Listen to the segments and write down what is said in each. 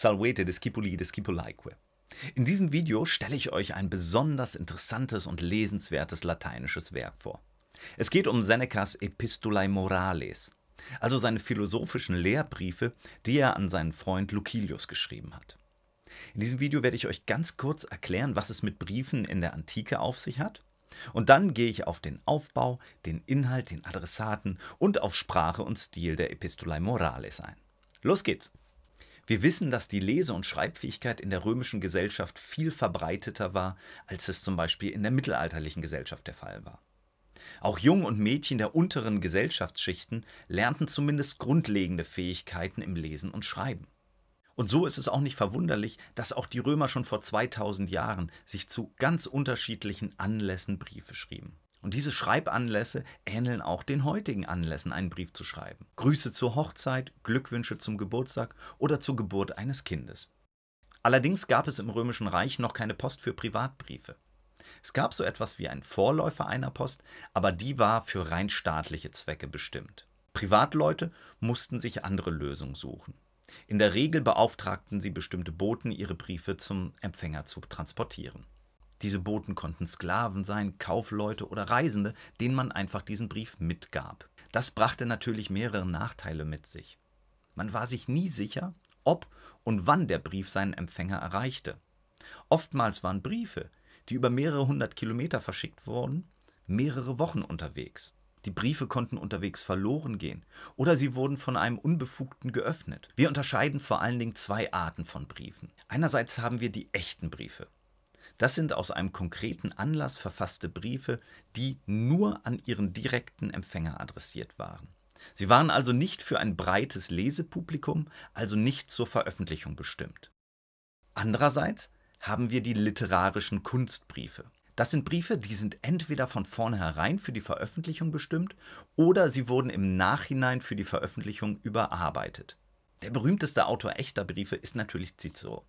Salvete de Scipuli de Scipulaeque. In diesem Video stelle ich euch ein besonders interessantes und lesenswertes lateinisches Werk vor. Es geht um Senecas Epistulae Morales, also seine philosophischen Lehrbriefe, die er an seinen Freund Lucilius geschrieben hat. In diesem Video werde ich euch ganz kurz erklären, was es mit Briefen in der Antike auf sich hat, und dann gehe ich auf den Aufbau, den Inhalt, den Adressaten und auf Sprache und Stil der Epistulae Morales ein. Los geht's! Wir wissen, dass die Lese- und Schreibfähigkeit in der römischen Gesellschaft viel verbreiteter war, als es zum Beispiel in der mittelalterlichen Gesellschaft der Fall war. Auch Jungen und Mädchen der unteren Gesellschaftsschichten lernten zumindest grundlegende Fähigkeiten im Lesen und Schreiben. Und so ist es auch nicht verwunderlich, dass auch die Römer schon vor 2000 Jahren sich zu ganz unterschiedlichen Anlässen Briefe schrieben. Und diese Schreibanlässe ähneln auch den heutigen Anlässen, einen Brief zu schreiben. Grüße zur Hochzeit, Glückwünsche zum Geburtstag oder zur Geburt eines Kindes. Allerdings gab es im Römischen Reich noch keine Post für Privatbriefe. Es gab so etwas wie einen Vorläufer einer Post, aber die war für rein staatliche Zwecke bestimmt. Privatleute mussten sich andere Lösungen suchen. In der Regel beauftragten sie bestimmte Boten, ihre Briefe zum Empfänger zu transportieren. Diese Boten konnten Sklaven sein, Kaufleute oder Reisende, denen man einfach diesen Brief mitgab. Das brachte natürlich mehrere Nachteile mit sich. Man war sich nie sicher, ob und wann der Brief seinen Empfänger erreichte. Oftmals waren Briefe, die über mehrere hundert Kilometer verschickt wurden, mehrere Wochen unterwegs. Die Briefe konnten unterwegs verloren gehen oder sie wurden von einem Unbefugten geöffnet. Wir unterscheiden vor allen Dingen zwei Arten von Briefen. Einerseits haben wir die echten Briefe. Das sind aus einem konkreten Anlass verfasste Briefe, die nur an ihren direkten Empfänger adressiert waren. Sie waren also nicht für ein breites Lesepublikum, also nicht zur Veröffentlichung bestimmt. Andererseits haben wir die literarischen Kunstbriefe. Das sind Briefe, die sind entweder von vornherein für die Veröffentlichung bestimmt oder sie wurden im Nachhinein für die Veröffentlichung überarbeitet. Der berühmteste Autor echter Briefe ist natürlich Cicero.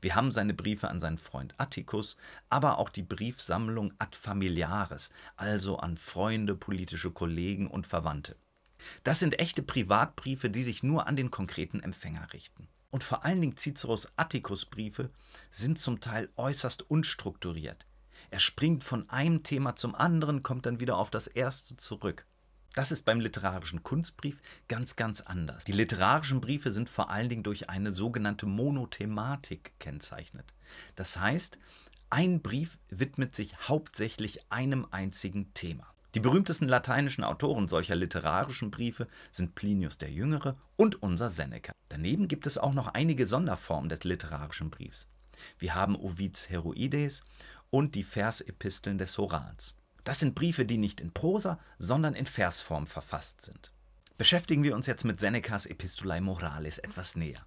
Wir haben seine Briefe an seinen Freund Atticus, aber auch die Briefsammlung ad familiares, also an Freunde, politische Kollegen und Verwandte. Das sind echte Privatbriefe, die sich nur an den konkreten Empfänger richten. Und vor allen Dingen Ciceros Atticus-Briefe sind zum Teil äußerst unstrukturiert. Er springt von einem Thema zum anderen, kommt dann wieder auf das erste zurück. Das ist beim literarischen Kunstbrief ganz, ganz anders. Die literarischen Briefe sind vor allen Dingen durch eine sogenannte Monothematik kennzeichnet. Das heißt, ein Brief widmet sich hauptsächlich einem einzigen Thema. Die berühmtesten lateinischen Autoren solcher literarischen Briefe sind Plinius der Jüngere und unser Seneca. Daneben gibt es auch noch einige Sonderformen des literarischen Briefs. Wir haben Ovids Heroides und die Versepisteln des Horaz. Das sind Briefe, die nicht in Prosa, sondern in Versform verfasst sind. Beschäftigen wir uns jetzt mit Senecas Epistulae Morales etwas näher.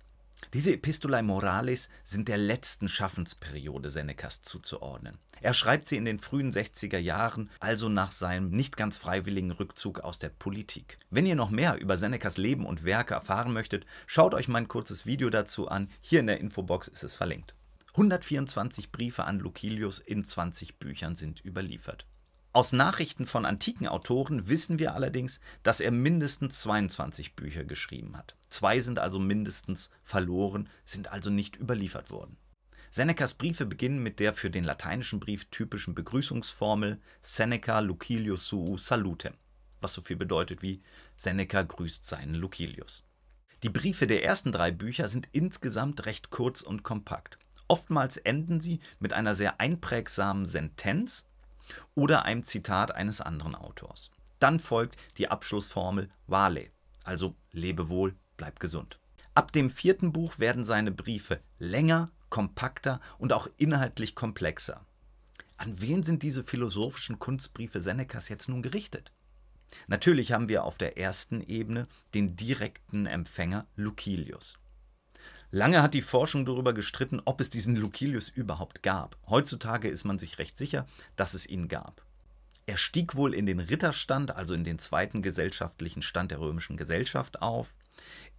Diese Epistulae Morales sind der letzten Schaffensperiode Senecas zuzuordnen. Er schreibt sie in den frühen 60er Jahren, also nach seinem nicht ganz freiwilligen Rückzug aus der Politik. Wenn ihr noch mehr über Senecas Leben und Werke erfahren möchtet, schaut euch mein kurzes Video dazu an. Hier in der Infobox ist es verlinkt. 124 Briefe an Lucilius in 20 Büchern sind überliefert. Aus Nachrichten von antiken Autoren wissen wir allerdings, dass er mindestens 22 Bücher geschrieben hat. Zwei sind also mindestens verloren, sind also nicht überliefert worden. Senecas Briefe beginnen mit der für den lateinischen Brief typischen Begrüßungsformel Seneca Lucilius suu salutem, was so viel bedeutet wie Seneca grüßt seinen Lucilius. Die Briefe der ersten drei Bücher sind insgesamt recht kurz und kompakt. Oftmals enden sie mit einer sehr einprägsamen Sentenz, oder einem Zitat eines anderen Autors. Dann folgt die Abschlussformel Vale, also lebe wohl, bleib gesund. Ab dem vierten Buch werden seine Briefe länger, kompakter und auch inhaltlich komplexer. An wen sind diese philosophischen Kunstbriefe Senecas jetzt nun gerichtet? Natürlich haben wir auf der ersten Ebene den direkten Empfänger Lucilius. Lange hat die Forschung darüber gestritten, ob es diesen Lucilius überhaupt gab. Heutzutage ist man sich recht sicher, dass es ihn gab. Er stieg wohl in den Ritterstand, also in den zweiten gesellschaftlichen Stand der römischen Gesellschaft auf.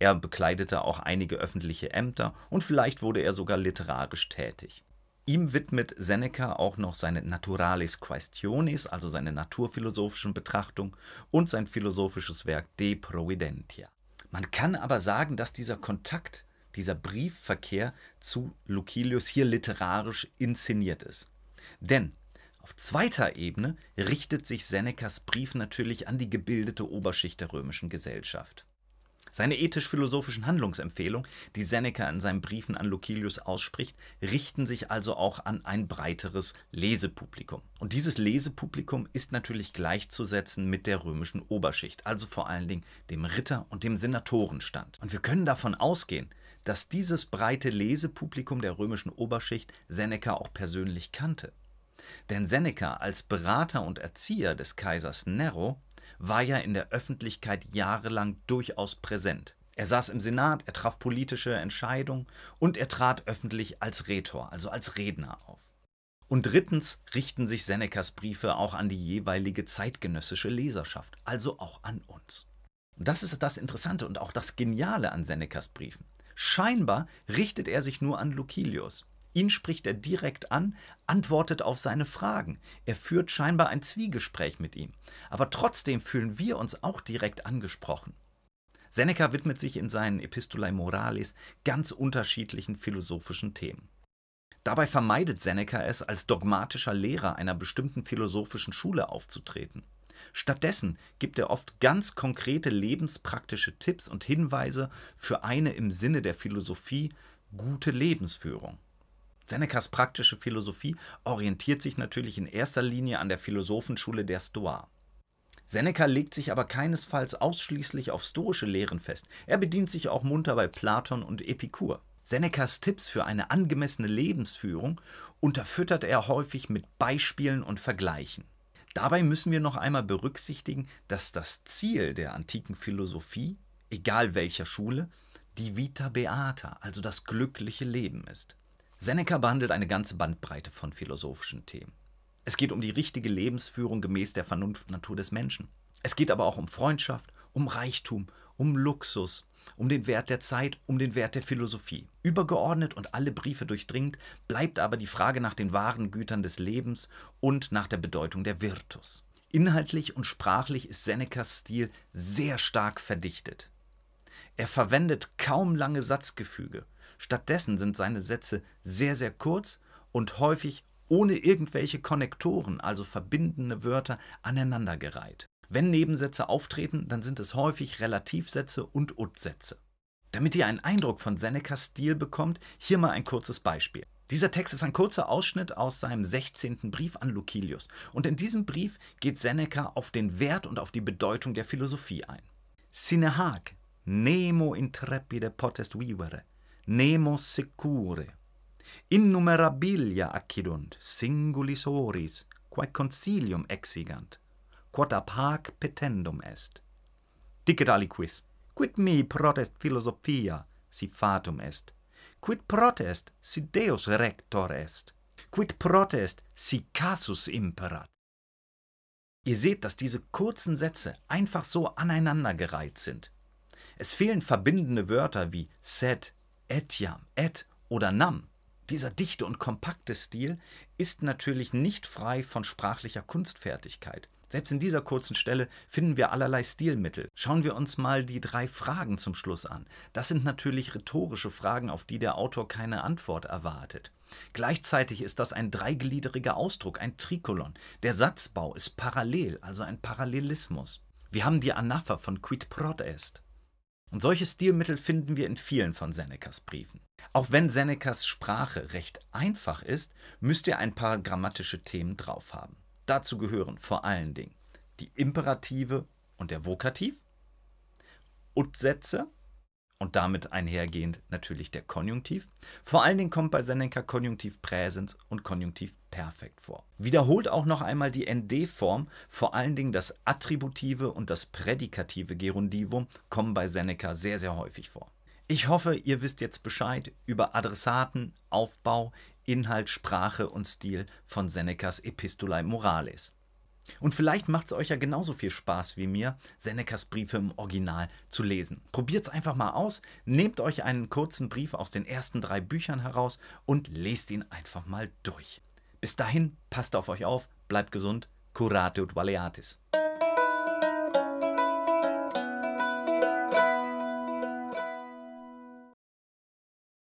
Er bekleidete auch einige öffentliche Ämter und vielleicht wurde er sogar literarisch tätig. Ihm widmet Seneca auch noch seine Naturalis Questiones, also seine naturphilosophischen Betrachtung und sein philosophisches Werk De Providentia. Man kann aber sagen, dass dieser Kontakt dieser Briefverkehr zu Lucilius hier literarisch inszeniert ist. Denn auf zweiter Ebene richtet sich Senecas Brief natürlich an die gebildete Oberschicht der römischen Gesellschaft. Seine ethisch-philosophischen Handlungsempfehlungen, die Seneca in seinen Briefen an Lucilius ausspricht, richten sich also auch an ein breiteres Lesepublikum. Und dieses Lesepublikum ist natürlich gleichzusetzen mit der römischen Oberschicht, also vor allen Dingen dem Ritter und dem Senatorenstand. Und wir können davon ausgehen, dass dieses breite Lesepublikum der römischen Oberschicht Seneca auch persönlich kannte. Denn Seneca als Berater und Erzieher des Kaisers Nero war ja in der Öffentlichkeit jahrelang durchaus präsent. Er saß im Senat, er traf politische Entscheidungen und er trat öffentlich als Rhetor, also als Redner auf. Und drittens richten sich Senecas Briefe auch an die jeweilige zeitgenössische Leserschaft, also auch an uns. das ist das Interessante und auch das Geniale an Senecas Briefen. Scheinbar richtet er sich nur an Lucilius. Ihn spricht er direkt an, antwortet auf seine Fragen. Er führt scheinbar ein Zwiegespräch mit ihm. Aber trotzdem fühlen wir uns auch direkt angesprochen. Seneca widmet sich in seinen Epistulae Morales ganz unterschiedlichen philosophischen Themen. Dabei vermeidet Seneca es, als dogmatischer Lehrer einer bestimmten philosophischen Schule aufzutreten. Stattdessen gibt er oft ganz konkrete lebenspraktische Tipps und Hinweise für eine im Sinne der Philosophie gute Lebensführung. Senecas praktische Philosophie orientiert sich natürlich in erster Linie an der Philosophenschule der Stoa. Seneca legt sich aber keinesfalls ausschließlich auf stoische Lehren fest. Er bedient sich auch munter bei Platon und Epikur. Senecas Tipps für eine angemessene Lebensführung unterfüttert er häufig mit Beispielen und Vergleichen. Dabei müssen wir noch einmal berücksichtigen, dass das Ziel der antiken Philosophie, egal welcher Schule, die Vita Beata, also das glückliche Leben ist. Seneca behandelt eine ganze Bandbreite von philosophischen Themen. Es geht um die richtige Lebensführung gemäß der Vernunftnatur des Menschen. Es geht aber auch um Freundschaft, um Reichtum, um Luxus, um den Wert der Zeit, um den Wert der Philosophie. Übergeordnet und alle Briefe durchdringend bleibt aber die Frage nach den wahren Gütern des Lebens und nach der Bedeutung der Virtus. Inhaltlich und sprachlich ist Senecas Stil sehr stark verdichtet. Er verwendet kaum lange Satzgefüge. Stattdessen sind seine Sätze sehr, sehr kurz und häufig ohne irgendwelche Konnektoren, also verbindende Wörter, aneinandergereiht. Wenn Nebensätze auftreten, dann sind es häufig Relativsätze und ut Damit ihr einen Eindruck von Senecas Stil bekommt, hier mal ein kurzes Beispiel. Dieser Text ist ein kurzer Ausschnitt aus seinem 16. Brief an Lucilius und in diesem Brief geht Seneca auf den Wert und auf die Bedeutung der Philosophie ein. Sine hac nemo intrepide potest vivere, nemo secure, innumerabilia accidunt, singulis horis, quae concilium exigant, quota parc petendum est. Dicet aliquis, quid mi protest philosophia si fatum est? Quid protest si Deus rector est? Quid protest si casus imperat? Ihr seht, dass diese kurzen Sätze einfach so aneinandergereiht sind. Es fehlen verbindende Wörter wie sed, etiam, et oder nam. Dieser dichte und kompakte Stil ist natürlich nicht frei von sprachlicher Kunstfertigkeit. Selbst in dieser kurzen Stelle finden wir allerlei Stilmittel. Schauen wir uns mal die drei Fragen zum Schluss an. Das sind natürlich rhetorische Fragen, auf die der Autor keine Antwort erwartet. Gleichzeitig ist das ein dreigliedriger Ausdruck, ein Trikolon. Der Satzbau ist parallel, also ein Parallelismus. Wir haben die Anapha von quid prot est. Und solche Stilmittel finden wir in vielen von Senecas Briefen. Auch wenn Senecas Sprache recht einfach ist, müsst ihr ein paar grammatische Themen drauf haben. Dazu gehören vor allen Dingen die Imperative und der Vokativ, Und-Sätze und damit einhergehend natürlich der Konjunktiv. Vor allen Dingen kommt bei Seneca Konjunktiv Präsens und Konjunktiv Perfekt vor. Wiederholt auch noch einmal die ND-Form, vor allen Dingen das attributive und das prädikative Gerundivum kommen bei Seneca sehr, sehr häufig vor. Ich hoffe, ihr wisst jetzt Bescheid über Adressaten, Aufbau, Inhalt, Sprache und Stil von Senecas Epistulae Morales. Und vielleicht macht es euch ja genauso viel Spaß wie mir, Senecas Briefe im Original zu lesen. Probiert es einfach mal aus, nehmt euch einen kurzen Brief aus den ersten drei Büchern heraus und lest ihn einfach mal durch. Bis dahin, passt auf euch auf, bleibt gesund, curate ut valeatis.